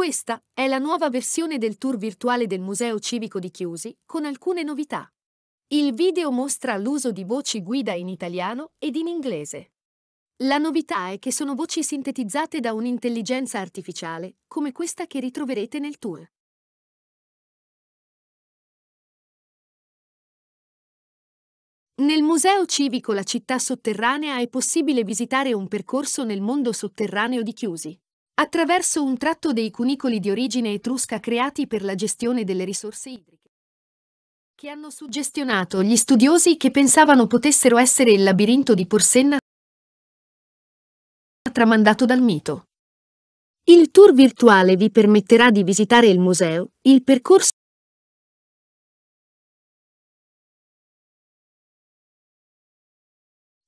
Questa è la nuova versione del tour virtuale del Museo Civico di Chiusi, con alcune novità. Il video mostra l'uso di voci guida in italiano ed in inglese. La novità è che sono voci sintetizzate da un'intelligenza artificiale, come questa che ritroverete nel tour. Nel Museo Civico La città sotterranea è possibile visitare un percorso nel mondo sotterraneo di Chiusi attraverso un tratto dei cunicoli di origine etrusca creati per la gestione delle risorse idriche, che hanno suggestionato gli studiosi che pensavano potessero essere il labirinto di Porsenna tramandato dal mito. Il tour virtuale vi permetterà di visitare il museo, il percorso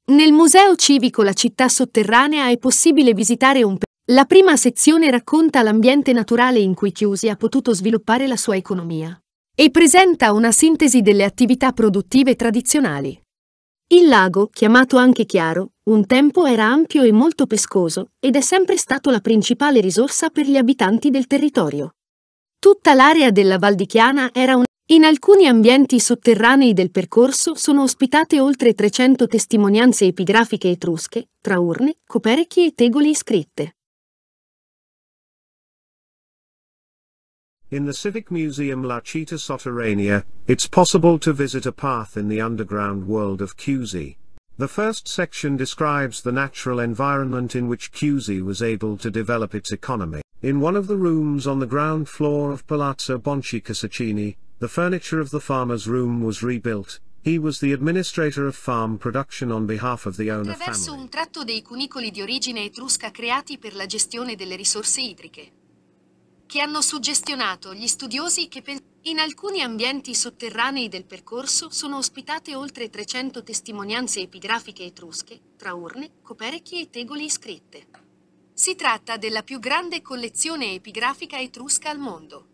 Nel Museo Civico La città sotterranea è possibile visitare un la prima sezione racconta l'ambiente naturale in cui Chiusi ha potuto sviluppare la sua economia e presenta una sintesi delle attività produttive tradizionali. Il lago, chiamato anche Chiaro, un tempo era ampio e molto pescoso ed è sempre stato la principale risorsa per gli abitanti del territorio. Tutta l'area della Val di Chiana era un... In alcuni ambienti sotterranei del percorso sono ospitate oltre 300 testimonianze epigrafiche etrusche, tra urne, coperchi e tegoli iscritte. In the Civic Museum La Città Sotterranea, it's possible to visit a path in the underground world of Cusey. The first section describes the natural environment in which Cusey was able to develop its economy. In one of the rooms on the ground floor of Palazzo Bonci Casaccini, the furniture of the farmer's room was rebuilt, he was the administrator of farm production on behalf of the owner Attraverso family. un tratto dei cunicoli di origine etrusca creati per la gestione delle risorse idriche. che hanno suggestionato gli studiosi che pensano in alcuni ambienti sotterranei del percorso sono ospitate oltre 300 testimonianze epigrafiche etrusche, tra urne, coperchi e tegoli iscritte. Si tratta della più grande collezione epigrafica etrusca al mondo.